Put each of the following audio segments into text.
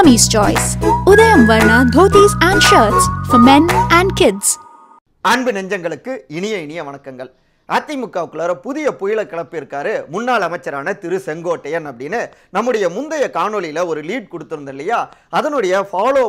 Mummy's Choice. Udayam Varna dhotis and shirts for men and kids. அன்பு நெஞ்சங்களுக்கு இனிய இனிய வணக்கங்கள் அதிமுகவுக்குள்ளார புதிய புயலை கிளப்பியிருக்காரு முன்னாள் அமைச்சரான திரு செங்கோட்டையன் அப்படின்னு நம்முடைய முந்தைய காணொலியில் ஒரு லீட் கொடுத்துருந்தோம் இல்லையா அதனுடைய ஃபாலோ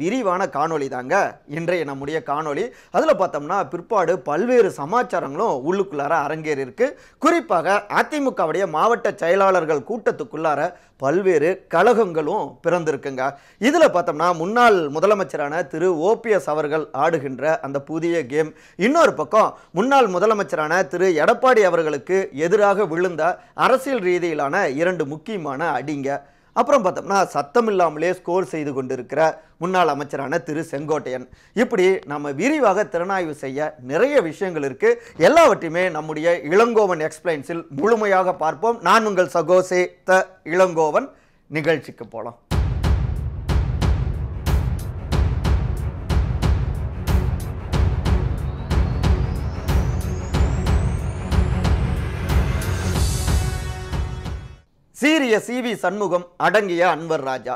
விரிவான காணொலி தாங்க இன்றைய நம்முடைய காணொலி அதில் பார்த்தோம்னா பிற்பாடு பல்வேறு சமாச்சாரங்களும் உள்ளுக்குள்ளார அரங்கேறி இருக்கு குறிப்பாக அதிமுகவுடைய மாவட்ட செயலாளர்கள் கூட்டத்துக்குள்ளார பல்வேறு கழகங்களும் பிறந்திருக்குங்க இதில் பார்த்தோம்னா முன்னாள் முதலமைச்சரான திரு ஓபிஎஸ் அவர்கள் ஆடுகின்ற அந்த புதிய கேம் இன்னொரு பக்கம் முன்னாள் முதலமைச்சரான திரு எடப்பாடி அவர்களுக்கு எதிராக விழுந்த அரசியல் ரீதியிலான இரண்டு முக்கியமான அடிங்க அப்புறம் பார்த்தோம்னா சத்தம் இல்லாமலே ஸ்கோர் செய்து கொண்டிருக்கிற முன்னாள் அமைச்சரான திரு செங்கோட்டையன் இப்படி நம்ம விரிவாக திறனாய்வு செய்ய நிறைய விஷயங்கள் இருக்குது எல்லாவற்றையுமே நம்முடைய இளங்கோவன் எக்ஸ்பிளைன்ஸில் முழுமையாக பார்ப்போம் நான் உங்கள் சகோசே த இளங்கோவன் நிகழ்ச்சிக்கு போகலாம் சீரிய சிவி சண்முகம் அடங்கிய அன்வர் ராஜா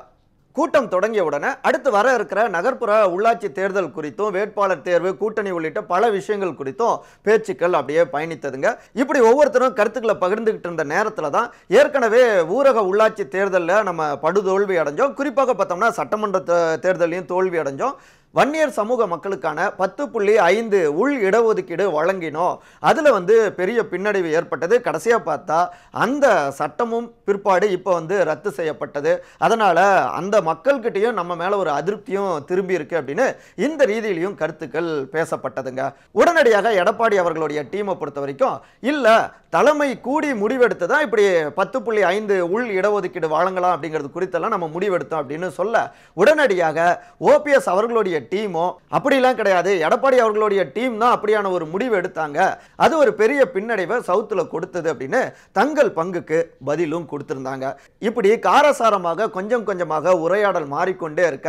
கூட்டம் தொடங்கிய உடனே அடுத்து வர இருக்கிற நகர்ப்புற உள்ளாட்சி தேர்தல் குறித்தும் வேட்பாளர் தேர்வு கூட்டணி உள்ளிட்ட பல விஷயங்கள் குறித்தும் பேச்சுக்கள் அப்படியே பயணித்ததுங்க இப்படி ஒவ்வொருத்தரும் கருத்துக்களை பகிர்ந்துக்கிட்டு இருந்த நேரத்தில் தான் ஏற்கனவே ஊரக உள்ளாட்சி தேர்தலில் நம்ம படுதோல்வி அடைஞ்சோம் குறிப்பாக பார்த்தோம்னா சட்டமன்ற தேர்தலையும் தோல்வி அடைஞ்சோம் வன்னியர் சமூக மக்களுக்கான பத்து புள்ளி ஐந்து உள் இடஒதுக்கீடு வழங்கினோம் அதில் வந்து பெரிய பின்னடைவு ஏற்பட்டது கடைசியாக பார்த்தா அந்த சட்டமும் பிற்பாடு இப்போ வந்து ரத்து செய்யப்பட்டது அதனால் அந்த மக்கள்கிட்டையும் நம்ம மேலே ஒரு அதிருப்தியும் திரும்பி இருக்கு அப்படின்னு இந்த ரீதியிலையும் கருத்துக்கள் பேசப்பட்டதுங்க உடனடியாக எடப்பாடி அவர்களுடைய டீமை பொறுத்த வரைக்கும் இல்லை தலைமை கூடி முடிவெடுத்து தான் இப்படி பத்து புள்ளி ஐந்து உள் இடஒதுக்கீடு வழங்கலாம் அப்படிங்கிறது குறித்தெல்லாம் நம்ம முடிவெடுத்தோம் அப்படின்னு சொல்ல உடனடியாக ஓபிஎஸ் அவர்களுடைய டீமோ அப்படிலாம் கிடையாது எடப்பாடி அவர்களுடைய டீம் தான் அப்படியான ஒரு முடிவு எடுத்தாங்க அது ஒரு பெரிய பின்னடைவை சவுத்தில் கொடுத்தது அப்படின்னு தங்கள் பங்குக்கு பதிலும் கொடுத்துருந்தாங்க இப்படி காரசாரமாக கொஞ்சம் கொஞ்சமாக உரையாடல் மாறிக்கொண்டே இருக்க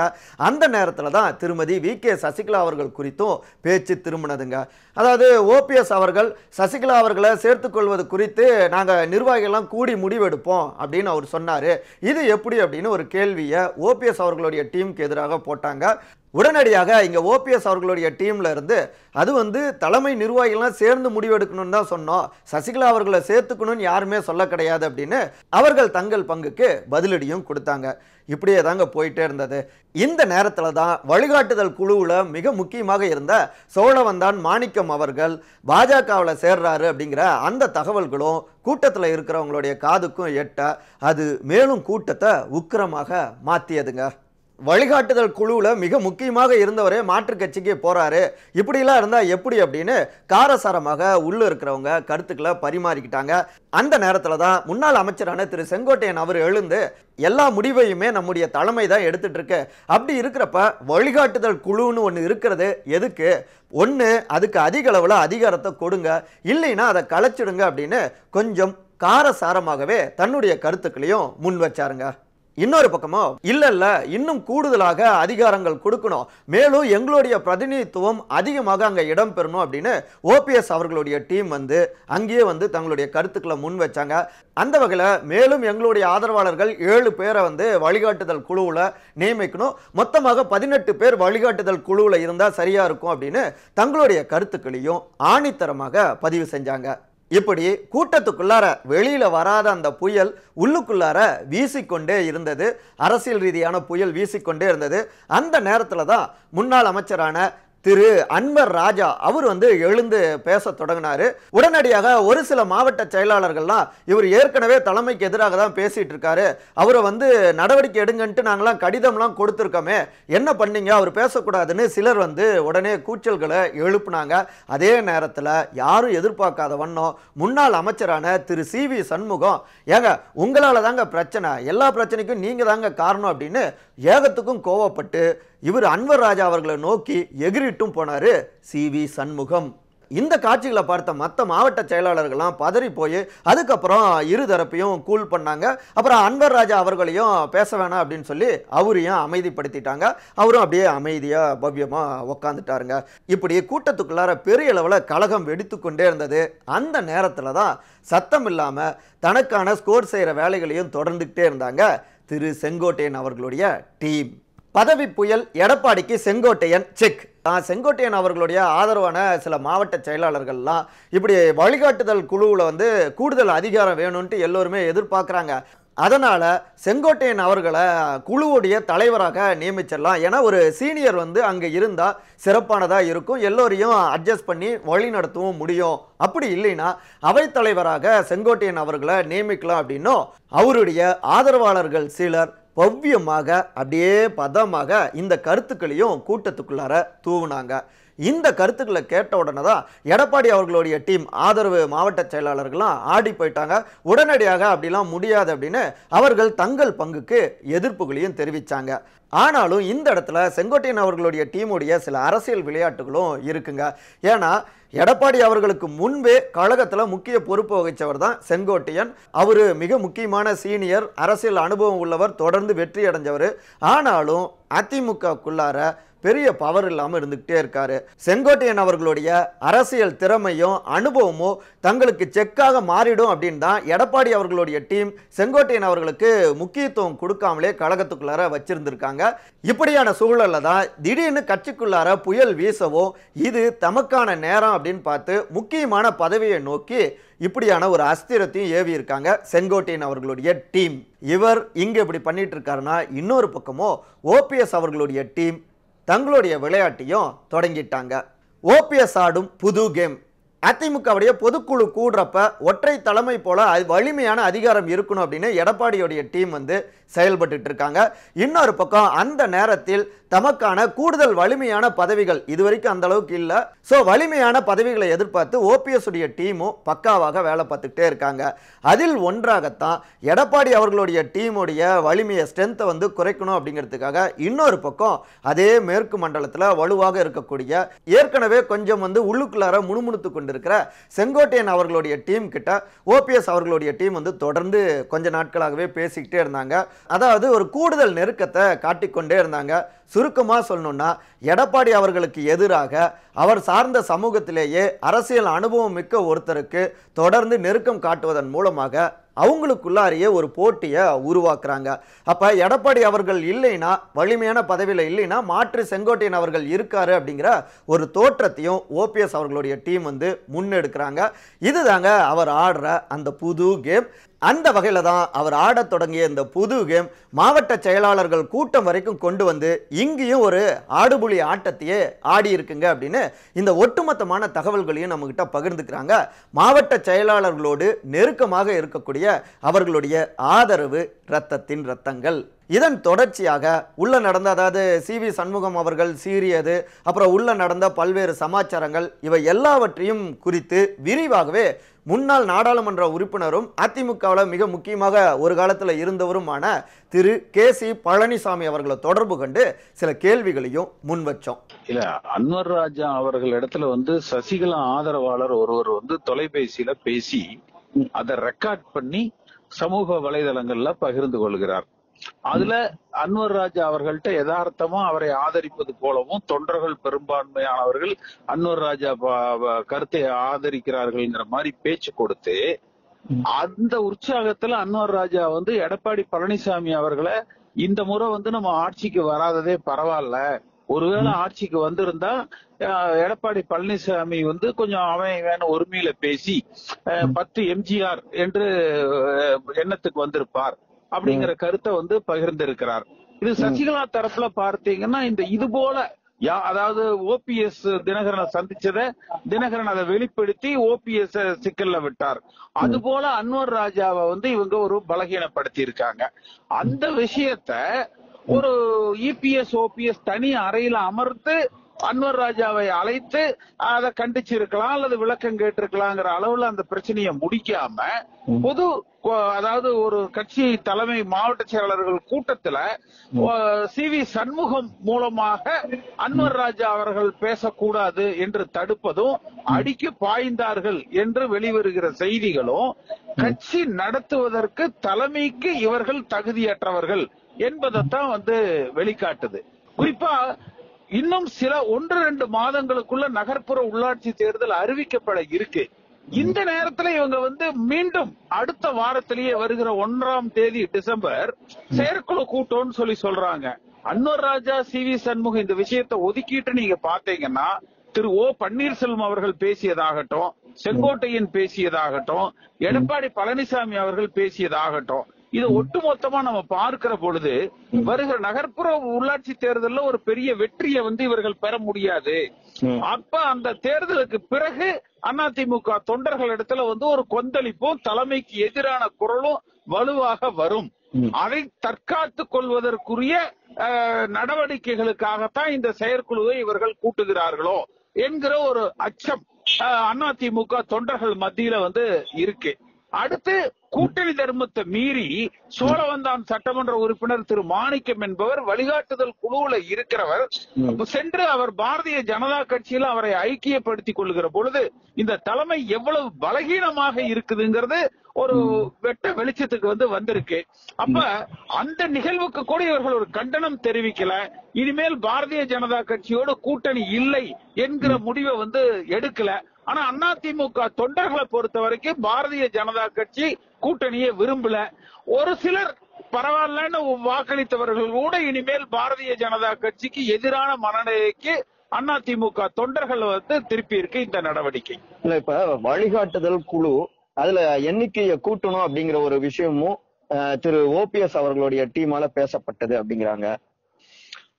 அந்த நேரத்தில் தான் திருமதி வி கே சசிகலா அவர்கள் குறித்தும் பேச்சு திரும்பினதுங்க அதாவது ஓபிஎஸ் அவர்கள் சசிகலா அவர்களை சேர்த்துக்கொள்வது குறித்து நாங்கள் நிர்வாகிகள்லாம் கூடி முடிவெடுப்போம் அப்படின்னு அவர் சொன்னார் இது எப்படி அப்படின்னு ஒரு கேள்வியை ஓபிஎஸ் அவர்களுடைய டீமுக்கு எதிராக போட்டாங்க உடனடியாக இங்கே ஓபிஎஸ் அவர்களுடைய டீமில் இருந்து அது வந்து தலைமை நிர்வாகிகள்லாம் சேர்ந்து முடிவெடுக்கணும்னு தான் சொன்னோம் சசிகலா அவர்களை சேர்த்துக்கணும்னு யாருமே சொல்ல கிடையாது அப்படின்னு அவர்கள் தங்கள் பங்குக்கு பதிலடியும் கொடுத்தாங்க இப்படியே தாங்க போயிட்டே இருந்தது இந்த நேரத்தில் தான் வழிகாட்டுதல் குழுவில் மிக முக்கியமாக இருந்த சோழவந்தான் மாணிக்கம் அவர்கள் பாஜகவில் சேர்றாரு அப்படிங்கிற அந்த தகவல்களும் கூட்டத்தில் இருக்கிறவங்களுடைய காதுக்கும் எட்ட அது மேலும் கூட்டத்தை உக்கிரமாக மாற்றியதுங்க வழிகாட்டுதல் குழுவில் மிக முக்கியமாக இருந்தவரே மாற்றுக் கட்சிக்கு போகிறாரு இப்படிலாம் இருந்தால் எப்படி அப்படின்னு காரசாரமாக உள்ளே இருக்கிறவங்க கருத்துக்களை பரிமாறிக்கிட்டாங்க அந்த நேரத்தில் தான் முன்னாள் அமைச்சரான திரு செங்கோட்டையன் அவர் எழுந்து எல்லா முடிவையுமே நம்முடைய தலைமை தான் எடுத்துகிட்டு இருக்கு அப்படி இருக்கிறப்ப வழிகாட்டுதல் குழுன்னு ஒன்று இருக்கிறது எதுக்கு ஒன்று அதுக்கு அதிக அளவில் அதிகாரத்தை கொடுங்க இல்லைன்னா அதை களைச்சிடுங்க அப்படின்னு கொஞ்சம் காரசாரமாகவே தன்னுடைய கருத்துக்களையும் முன் வச்சாருங்க இன்னொரு பக்கமோ இல்லை இல்லை இன்னும் கூடுதலாக அதிகாரங்கள் கொடுக்கணும் மேலும் எங்களுடைய பிரதிநிதித்துவம் அதிகமாக அங்கே இடம் பெறணும் அப்படின்னு ஓபிஎஸ் அவர்களுடைய டீம் வந்து அங்கேயே வந்து தங்களுடைய கருத்துக்களை முன் வச்சாங்க அந்த வகையில் மேலும் எங்களுடைய ஆதரவாளர்கள் ஏழு பேரை வந்து வழிகாட்டுதல் குழுவில் நியமிக்கணும் மொத்தமாக பதினெட்டு பேர் வழிகாட்டுதல் குழுவில் இருந்தால் சரியாக இருக்கும் அப்படின்னு தங்களுடைய கருத்துக்களையும் ஆணித்தரமாக பதிவு செஞ்சாங்க இப்படி கூட்டத்துக்குள்ளார வெளியில வராத அந்த புயல் உள்ளுக்குள்ளார வீசிக்கொண்டே இருந்தது அரசியல் ரீதியான புயல் வீசிக்கொண்டே இருந்தது அந்த நேரத்தில் தான் முன்னாள் அமைச்சரான திரு அன்வர் ராஜா அவர் வந்து எழுந்து பேச தொடங்கினார் உடனடியாக ஒரு சில மாவட்ட செயலாளர்கள்லாம் இவர் ஏற்கனவே தலைமைக்கு எதிராக தான் பேசிகிட்டு இருக்காரு அவரை வந்து நடவடிக்கை எடுங்கன்ட்டு நாங்களாம் கடிதம்லாம் கொடுத்துருக்கோமே என்ன பண்ணீங்க அவர் பேசக்கூடாதுன்னு சிலர் வந்து உடனே கூச்சல்களை எழுப்புனாங்க அதே நேரத்தில் யாரும் எதிர்பார்க்காத வண்ணம் முன்னாள் அமைச்சரான திரு சி வி சண்முகம் ஏங்க உங்களால் தாங்க பிரச்சனை எல்லா பிரச்சனைக்கும் நீங்கள் தாங்க காரணம் அப்படின்னு ஏகத்துக்கும் கோவப்பட்டு இவர் அன்வர் ராஜா அவர்களை நோக்கி எகிரி விட்டும் போனார் சி வி சண்முகம் இந்த காட்சிகளை பார்த்த மற்ற மாவட்ட செயலாளர்கள்லாம் பதறி போய் அதுக்கப்புறம் இருதரப்பையும் கூல் பண்ணாங்க அப்புறம் அன்வர் ராஜா அவர்களையும் பேச வேணாம் அப்படின்னு சொல்லி அவரையும் அமைதிப்படுத்திட்டாங்க அவரும் அப்படியே அமைதியாக பவ்யமாக உக்காந்துட்டாருங்க இப்படி கூட்டத்துக்குள்ளார பெரிய அளவில் கழகம் வெடித்து கொண்டே இருந்தது அந்த நேரத்தில் தான் சத்தம் இல்லாமல் தனக்கான ஸ்கோர் செய்கிற வேலைகளையும் தொடர்ந்துக்கிட்டே இருந்தாங்க திரு செங்கோட்டையன் அவர்களுடைய டீம் பதவி புயல் எடப்பாடிக்கு செங்கோட்டையன் செக் செங்கோட்டையன் அவர்களுடைய ஆதரவான சில மாவட்ட செயலாளர்கள்லாம் இப்படி வழிகாட்டுதல் குழுவில் வந்து கூடுதல் அதிகாரம் வேணும்ன்ட்டு எல்லோருமே எதிர்பார்க்குறாங்க அதனால் செங்கோட்டையன் அவர்களை குழுவுடைய தலைவராக நியமிச்சிடலாம் ஏன்னா ஒரு சீனியர் வந்து அங்கே இருந்தால் சிறப்பானதாக இருக்கும் எல்லோரையும் அட்ஜஸ்ட் பண்ணி வழி நடத்தவும் முடியும் அப்படி இல்லைன்னா அவைத்தலைவராக செங்கோட்டையன் அவர்களை நியமிக்கலாம் அப்படின்னும் அவருடைய ஆதரவாளர்கள் சிலர் பவ்யமாக அப்படியே பதமாக இந்த கருத்துக்களையும் கூட்டத்துக்குள்ளார தூவுனாங்க இந்த கருத்துக்களை கேட்ட உடனே தான் எடப்பாடி அவர்களுடைய டீம் ஆதரவு மாவட்ட செயலாளர்கள்லாம் ஆடி போயிட்டாங்க உடனடியாக அப்படிலாம் முடியாது அப்படின்னு அவர்கள் தங்கள் பங்குக்கு எதிர்ப்புகளையும் தெரிவித்தாங்க ஆனாலும் இந்த இடத்துல செங்கோட்டையன் அவர்களுடைய டீமுடைய சில அரசியல் விளையாட்டுகளும் இருக்குங்க ஏன்னா எடப்பாடி அவர்களுக்கு முன்பே கழகத்தில் முக்கிய பொறுப்பு வகித்தவர் தான் செங்கோட்டையன் அவர் மிக முக்கியமான சீனியர் அரசியல் அனுபவம் உள்ளவர் தொடர்ந்து வெற்றி அடைஞ்சவர் ஆனாலும் அதிமுகக்குள்ளார பெரிய பவர் இல்லாமல் இருந்துக்கிட்டே இருக்காரு செங்கோட்டையன் அவர்களுடைய அரசியல் திறமையும் அனுபவமும் தங்களுக்கு செக்காக மாறிடும் அப்படின்னு தான் எடப்பாடி அவர்களுடைய டீம் செங்கோட்டையன் அவர்களுக்கு முக்கியத்துவம் கொடுக்காமலே கழகத்துக்குள்ளார வச்சிருந்திருக்காங்க இப்படியான சூழலில் தான் திடீர்னு கட்சிக்குள்ளார புயல் வீசவும் இது தமக்கான நேரம் அப்படின்னு பார்த்து முக்கியமான பதவியை நோக்கி இப்படியான ஒரு அஸ்திரத்தையும் ஏவி இருக்காங்க செங்கோட்டையன் அவர்களுடைய டீம் இவர் இங்கே இப்படி பண்ணிட்டு இருக்காருன்னா இன்னொரு பக்கமோ ஓபிஎஸ் அவர்களுடைய டீம் தங்களுடைய விளையாட்டையும் தொடங்கிட்டாங்க ஓபிஎஸ் ஆடும் புது கேம் அதிமுகவுடைய பொதுக்குழு கூடுறப்ப ஒற்றை தலைமை போல வலிமையான அதிகாரம் இருக்கணும் அப்படின்னு எடப்பாடியோடைய டீம் வந்து செயல்பட்டு இருக்காங்க இன்னொரு பக்கம் அந்த நேரத்தில் தமக்கான கூடுதல் வலிமையான பதவிகள் இது வரைக்கும் அந்த அளவுக்கு இல்லை ஸோ வலிமையான பதவிகளை எதிர்பார்த்து ஓபிஎஸ் உடைய டீமும் பக்காவாக வேலை பார்த்துக்கிட்டே இருக்காங்க அதில் ஒன்றாகத்தான் எடப்பாடி அவர்களுடைய டீமுடைய வலிமையை ஸ்ட்ரென்த்தை வந்து குறைக்கணும் அப்படிங்கிறதுக்காக இன்னொரு பக்கம் அதே மேற்கு மண்டலத்தில் வலுவாக இருக்கக்கூடிய ஏற்கனவே கொஞ்சம் வந்து உள்ளுக்குள்ளார முணுமுணுத்து கொண்டு கொண்டிருக்கிற செங்கோட்டையன் அவர்களுடைய டீம் கிட்ட ஓபிஎஸ் அவர்களுடைய டீம் வந்து தொடர்ந்து கொஞ்ச நாட்களாகவே பேசிக்கிட்டே இருந்தாங்க அதாவது ஒரு கூடுதல் நெருக்கத்தை காட்டிக்கொண்டே இருந்தாங்க சுருக்கமாக சொல்லணும்னா எடப்பாடி அவர்களுக்கு எதிராக அவர் சார்ந்த சமூகத்திலேயே அரசியல் அனுபவம் மிக்க ஒருத்தருக்கு தொடர்ந்து நெருக்கம் காட்டுவதன் மூலமாக அவங்களுக்குள்ளாரியே ஒரு போட்டியை உருவாக்குறாங்க அப்போ எடப்பாடி அவர்கள் இல்லைன்னா வலிமையான பதவியில் இல்லைன்னா மாற்று செங்கோட்டையன் அவர்கள் இருக்காரு அப்படிங்கிற ஒரு தோற்றத்தையும் ஓபிஎஸ் அவர்களுடைய டீம் வந்து முன்னெடுக்கிறாங்க இதுதாங்க அவர் ஆடுற அந்த புது கேம் அந்த வகையில் தான் அவர் ஆடத் தொடங்கிய இந்த புது கேம் மாவட்ட செயலாளர்கள் கூட்டம் வரைக்கும் கொண்டு வந்து இங்கேயும் ஒரு ஆடுபுலி ஆட்டத்தையே ஆடி இருக்குங்க அப்படின்னு இந்த ஒட்டுமொத்தமான தகவல்களையும் நம்மக்கிட்ட பகிர்ந்துக்கிறாங்க மாவட்ட செயலாளர்களோடு நெருக்கமாக இருக்கக்கூடிய அவர்களுடைய ஆதரவு இரத்தத்தின் இரத்தங்கள் இதன் தொடர்ச்சியாக உள்ளே நடந்த அதாவது சி வி சண்முகம் அவர்கள் சீரியது அப்புறம் உள்ளே நடந்த பல்வேறு சமாச்சாரங்கள் இவை எல்லாவற்றையும் குறித்து விரிவாகவே முன்னாள் நாடாளுமன்ற உறுப்பினரும் அதிமுகவில் மிக முக்கியமாக ஒரு காலத்தில் இருந்தவருமான திரு கே சி பழனிசாமி அவர்களை தொடர்பு கொண்டு சில கேள்விகளையும் முன்வச்சோம் இல்ல அன்வர் ராஜா அவர்கள் இடத்துல வந்து சசிகலா ஆதரவாளர் ஒருவர் வந்து தொலைபேசியில பேசி அதை ரெக்கார்ட் பண்ணி சமூக வலைதளங்கள்ல பகிர்ந்து கொள்கிறார் அதுல அன்வர் ராஜா அவர்கள்ட்ட யதார்த்தமா அவரை ஆதரிப்பது போலவும் தொண்டர்கள் பெரும்பான்மையானவர்கள் அன்வர் ராஜா கருத்தை ஆதரிக்கிறார்கள்ங்கிற மாதிரி பேச்சு கொடுத்து அந்த உற்சாகத்துல அன்வர் ராஜா வந்து எடப்பாடி பழனிசாமி அவர்களை இந்த முறை வந்து நம்ம ஆட்சிக்கு வராததே பரவாயில்ல ஒருவேளை ஆட்சிக்கு வந்திருந்தா எடப்பாடி பழனிசாமி வந்து கொஞ்சம் அவன் வேணும் ஒருமையில பேசி பத்து எம்ஜிஆர் என்று எண்ணத்துக்கு வந்திருப்பார் அப்படிங்கிற கருத்தை வந்து பகிர்ந்திருக்கிறார் இது சசிகலா தரப்புல பார்த்தீங்கன்னா இந்த இது போல அதாவது ஓபிஎஸ் தினகரனை சந்திச்சத தினகரன் அதை வெளிப்படுத்தி ஓபிஎஸ் சிக்கல்ல விட்டார் அது போல அன்வர் ராஜாவை வந்து இவங்க ஒரு பலகீனப்படுத்தி இருக்காங்க அந்த விஷயத்த ஒரு இபிஎஸ் ஓபிஎஸ் தனி அறையில அமர்த்து அன்வர் ராஜாவை அழைத்து அதை கண்டிச்சு இருக்கலாம் அல்லது விளக்கம் கேட்டிருக்கலாங்கிற அளவுல அந்த பிரச்சனையை முடிக்காம பொது அதாவது ஒரு கட்சி தலைமை மாவட்ட செயலாளர்கள் கூட்டத்துல சி வி சண்முகம் மூலமாக அன்வர் ராஜா அவர்கள் பேசக்கூடாது என்று தடுப்பதும் அடிக்கு பாய்ந்தார்கள் என்று வெளிவருகிற செய்திகளும் கட்சி நடத்துவதற்கு தலைமைக்கு இவர்கள் தகுதியற்றவர்கள் என்பதைத்தான் வந்து வெளிக்காட்டுது குறிப்பா இன்னும் சில ஒன்று ரெண்டு மாதங்களுக்குள்ள நகர்ப்புற உள்ளாட்சி தேர்தல் அறிவிக்கப்பட இருக்கு இந்த நேரத்துல இவங்க வந்து மீண்டும் அடுத்த வாரத்திலேயே வருகிற ஒன்றாம் தேதி டிசம்பர் செயற்குழு கூட்டம்னு சொல்லி சொல்றாங்க அன்வர் ராஜா சி வி சண்முகம் இந்த விஷயத்தை ஒதுக்கிட்டு நீங்க பாத்தீங்கன்னா திரு ஓ பன்னீர்செல்வம் அவர்கள் பேசியதாகட்டும் செங்கோட்டையன் பேசியதாகட்டும் எடப்பாடி பழனிசாமி அவர்கள் பேசியதாகட்டும் இதை ஒட்டுமொத்தமா நம்ம பார்க்கிற பொழுது வருகிற நகர்ப்புற உள்ளாட்சி தேர்தலில் ஒரு பெரிய வெற்றியை வந்து இவர்கள் பெற முடியாது அப்ப அந்த தேர்தலுக்கு பிறகு அதிமுக தொண்டர்கள் இடத்துல வந்து ஒரு கொந்தளிப்பும் தலைமைக்கு எதிரான குரலும் வலுவாக வரும் அதை தற்காத்து கொள்வதற்குரிய நடவடிக்கைகளுக்காகத்தான் இந்த செயற்குழுவை இவர்கள் கூட்டுகிறார்களோ என்கிற ஒரு அச்சம் அதிமுக தொண்டர்கள் மத்தியில வந்து இருக்கு அடுத்து கூட்டணி தர்மத்தை மீறி சோழவந்தான் சட்டமன்ற உறுப்பினர் திரு மாணிக்கம் என்பவர் வழிகாட்டுதல் குழுவுல இருக்கிறவர் சென்று அவர் பாரதிய ஜனதா கட்சியில அவரை ஐக்கியப்படுத்திக் கொள்கிற பொழுது இந்த தலைமை எவ்வளவு பலகீனமாக இருக்குதுங்கிறது ஒரு வெட்ட வெளிச்சத்துக்கு வந்து வந்திருக்கு அப்ப அந்த நிகழ்வுக்கு கூட இவர்கள் ஒரு கண்டனம் தெரிவிக்கல இனிமேல் பாரதிய ஜனதா கட்சியோட கூட்டணி இல்லை என்கிற முடிவை வந்து எடுக்கல ஆனா அதிமுக தொண்டர்களை பொறுத்த வரைக்கும் பாரதிய ஜனதா கட்சி கூட்டணியை விரும்பல ஒரு சிலர் பரவாயில்லன்னு வாக்களித்தவர்கள் கூட இனிமேல் பாரதிய ஜனதா கட்சிக்கு எதிரான மனநிலைக்கு அதிமுக தொண்டர்கள் வந்து திருப்பி இருக்கு இந்த நடவடிக்கை இல்ல இப்ப வழிகாட்டுதல் குழு அதுல எண்ணிக்கையை கூட்டணும் அப்படிங்கிற ஒரு விஷயமும் திரு ஓபிஎஸ் அவர்களுடைய டீமால பேசப்பட்டது அப்படிங்கிறாங்க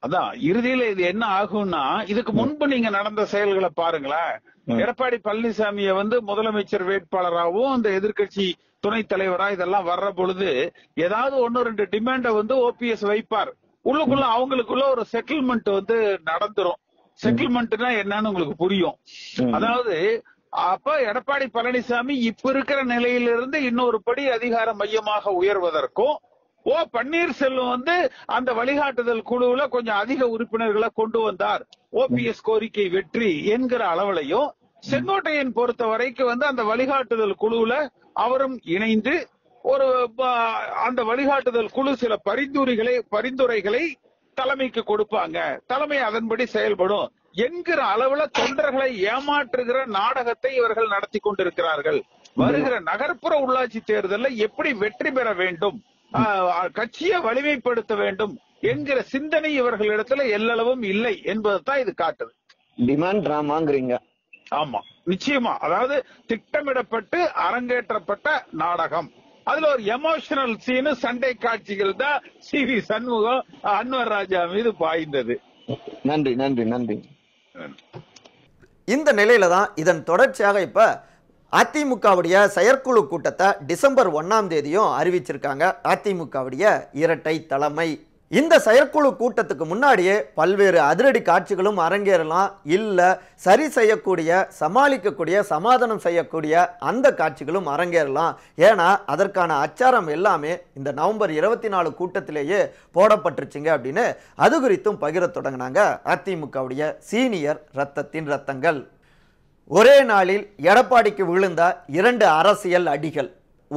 அதான் இறுதியில இது என்ன ஆகும்னா இதுக்கு முன்பு நீங்க நடந்த செயல்களை பாருங்களேன் எடப்பாடி பழனிசாமிய வந்து முதலமைச்சர் வேட்பாளராகவும் அந்த எதிர்கட்சி துணைத் தலைவரா இதெல்லாம் வர்ற பொழுது ஏதாவது ஒன்னு ரெண்டு டிமாண்ட வந்து ஓபிஎஸ் வைப்பார் உள்ளுக்குள்ள அவங்களுக்குள்ள ஒரு செட்டில்மெண்ட் வந்து நடந்துரும் செட்டில்மெண்ட்னா என்னன்னு உங்களுக்கு புரியும் அதாவது அப்ப எடப்பாடி பழனிசாமி இப்ப இருக்கிற நிலையிலிருந்து இன்னொரு படி அதிகார மையமாக உயர்வதற்கும் ஓ பன்னீர்செல்வம் வந்து அந்த வழிகாட்டுதல் குழுவுல கொஞ்சம் அதிக உறுப்பினர்களை கொண்டு வந்தார் ஓபிஎஸ் கோரிக்கை வெற்றி என்கிற அளவுலையும் செங்கோட்டையன் பொறுத்த வரைக்கும் வந்து அந்த வழிகாட்டுதல் குழுவுல அவரும் இணைந்து ஒரு அந்த வழிகாட்டுதல் குழு சில பரிந்துரைகளை பரிந்துரைகளை தலைமைக்கு கொடுப்பாங்க தலைமை அதன்படி செயல்படும் என்கிற அளவுல தொண்டர்களை ஏமாற்றுகிற நாடகத்தை இவர்கள் நடத்தி கொண்டிருக்கிறார்கள் வருகிற நகர்ப்புற உள்ளாட்சி தேர்தலில் எப்படி வெற்றி பெற வேண்டும் கட்சியை வலிமைப்படுத்த வேண்டும் என்கிற சிந்தனை இவர்களிடத்துல எல்லளவும் இல்லை என்பதைத்தான் இது காட்டுது டிமாண்ட் டிராமாங்கிறீங்க ஆமா நிச்சயமா அதாவது திட்டமிடப்பட்டு அரங்கேற்றப்பட்ட நாடகம் அதுல ஒரு எமோஷனல் சீனு சண்டை காட்சிகள் தான் சி வி சண்முகம் அன்வர் ராஜா மீது பாய்ந்தது நன்றி நன்றி நன்றி இந்த நிலையில தான் இதன் தொடர்ச்சியாக இப்ப அதிமுகவுடைய செயற்குழு கூட்டத்தை டிசம்பர் ஒன்றாம் தேதியும் அறிவிச்சிருக்காங்க அதிமுகவுடைய இரட்டை தலைமை இந்த செயற்குழு கூட்டத்துக்கு முன்னாடியே பல்வேறு அதிரடி காட்சிகளும் அரங்கேறலாம் இல்லை சரி செய்யக்கூடிய சமாளிக்கக்கூடிய சமாதானம் செய்யக்கூடிய அந்த காட்சிகளும் அரங்கேறலாம் ஏன்னா அதற்கான அச்சாரம் எல்லாமே இந்த நவம்பர் இருபத்தி நாலு கூட்டத்திலேயே போடப்பட்டுருச்சுங்க அப்படின்னு அது குறித்தும் பகிர தொடங்கினாங்க அதிமுகவுடைய சீனியர் ரத்தத்தின் ரத்தங்கள் ஒரே நாளில் எடப்பாடிக்கு விழுந்த இரண்டு அரசியல் அடிகள்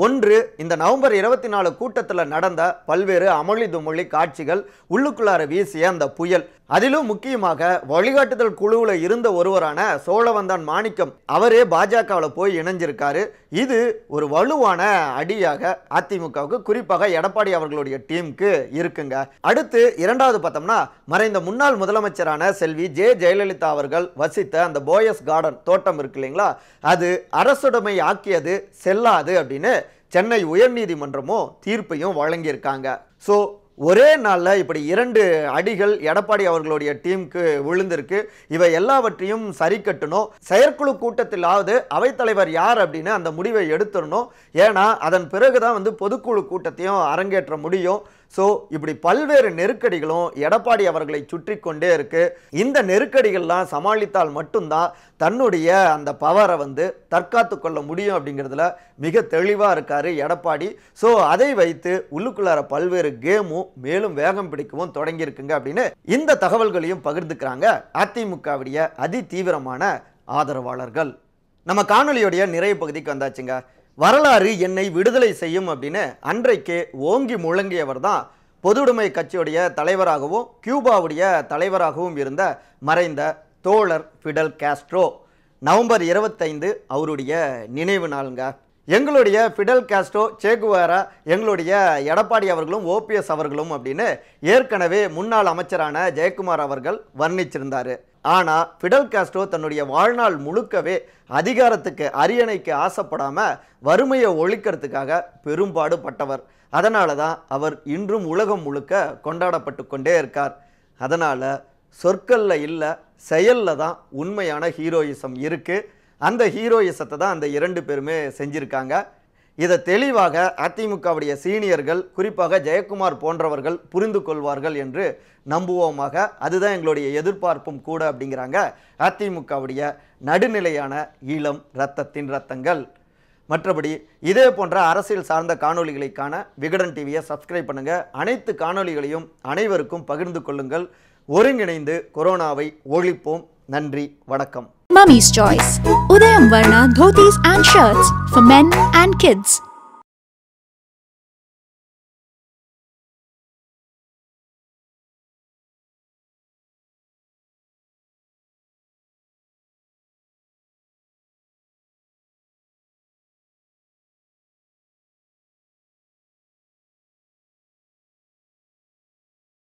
ஒன்று இந்த நவம்பர் இருபத்தி நாலு கூட்டத்தில் நடந்த பல்வேறு அமளி துமொழி காட்சிகள் உள்ளுக்குள்ளார வீசிய அந்த புயல் அதிலும் முக்கியமாக வழிகாட்டுதல் குழுவில் இருந்த ஒருவரான சோழவந்தான் மாணிக்கம் அவரே பாஜகவில் போய் இணைஞ்சிருக்காரு இது ஒரு வலுவான அடியாக அதிமுகவுக்கு குறிப்பாக எடப்பாடி அவர்களுடைய டீமுக்கு இருக்குங்க அடுத்து இரண்டாவது பார்த்தோம்னா மறைந்த முன்னாள் முதலமைச்சரான செல்வி ஜே ஜெயலலிதா அவர்கள் வசித்த அந்த போயஸ் கார்டன் தோட்டம் இருக்கு இல்லைங்களா அது அரசுடைமை ஆக்கியது செல்லாது அப்படின்னு சென்னை உயர்நீதிமன்றமும் தீர்ப்பையும் வழங்கியிருக்காங்க ஸோ ஒரே நாளில் இப்படி இரண்டு அடிகள் எடப்பாடி அவர்களுடைய டீமுக்கு விழுந்திருக்கு இவை எல்லாவற்றையும் சரி கட்டணும் செயற்குழு கூட்டத்திலாவது அவைத்தலைவர் யார் அப்படின்னு அந்த முடிவை எடுத்துடணும் ஏன்னா அதன் பிறகு தான் வந்து பொதுக்குழு கூட்டத்தையும் அரங்கேற்ற முடியும் ஸோ இப்படி பல்வேறு நெருக்கடிகளும் எடப்பாடி அவர்களை சுற்றி கொண்டே இருக்கு இந்த நெருக்கடிகள்லாம் சமாளித்தால் மட்டும்தான் தன்னுடைய அந்த பவரை வந்து தற்காத்து கொள்ள முடியும் அப்படிங்கிறதுல மிக தெளிவாக இருக்கார் எடப்பாடி ஸோ அதை வைத்து உள்ளுக்குள்ளார பல்வேறு கேமும் மேலும் வேகம் பிடிக்கவும் தொடங்கியிருக்குங்க அப்படின்னு இந்த தகவல்களையும் பகிர்ந்துக்கிறாங்க அதிமுகவுடைய அதிதீவிரமான ஆதரவாளர்கள் நம்ம காணொலியோடைய நிறைய பகுதிக்கு வந்தாச்சுங்க வரலாறு என்னை விடுதலை செய்யும் அப்படின்னு அன்றைக்கு ஓங்கி முழங்கியவர் தான் பொதுவுடைமை கட்சியுடைய தலைவராகவும் கியூபாவுடைய தலைவராகவும் இருந்த மறைந்த தோழர் ஃபிடல் காஸ்ட்ரோ நவம்பர் இருபத்தைந்து அவருடைய நினைவு நாளுங்க எங்களுடைய ஃபிடல் காஸ்டோ சேகுவாரா எங்களுடைய எடப்பாடி அவர்களும் ஓபிஎஸ் அவர்களும் அப்படின்னு ஏற்கனவே முன்னாள் அமைச்சரான ஜெயக்குமார் அவர்கள் வர்ணிச்சிருந்தார் ஆனால் ஃபிடல் காஸ்டோ தன்னுடைய வாழ்நாள் முழுக்கவே அதிகாரத்துக்கு அரியணைக்கு ஆசைப்படாமல் வறுமையை ஒழிக்கிறதுக்காக பெரும்பாடு பட்டவர் அதனால தான் அவர் இன்றும் உலகம் முழுக்க கொண்டாடப்பட்டு கொண்டே இருக்கார் அதனால் சொற்களில் இல்லை செயலில் தான் உண்மையான ஹீரோயிசம் இருக்குது அந்த ஹீரோயிசத்தை தான் அந்த இரண்டு பேருமே செஞ்சுருக்காங்க இதை தெளிவாக அதிமுகவுடைய சீனியர்கள் குறிப்பாக ஜெயக்குமார் போன்றவர்கள் புரிந்து கொள்வார்கள் என்று நம்புவோமாக அதுதான் எங்களுடைய எதிர்பார்ப்பும் கூட அப்படிங்கிறாங்க அதிமுகவுடைய நடுநிலையான ஈழம் இரத்தத்தின் ரத்தங்கள் மற்றபடி இதே போன்ற அரசியல் சார்ந்த காணொலிகளைக்கான விகடன் டிவியை சப்ஸ்கிரைப் பண்ணுங்கள் அனைத்து காணொலிகளையும் அனைவருக்கும் பகிர்ந்து கொள்ளுங்கள் ஒருங்கிணைந்து கொரோனாவை ஒழிப்போம் நன்றி வணக்கம் Mummy's Choice. Udayam Varna dhotis and shirts for men and kids.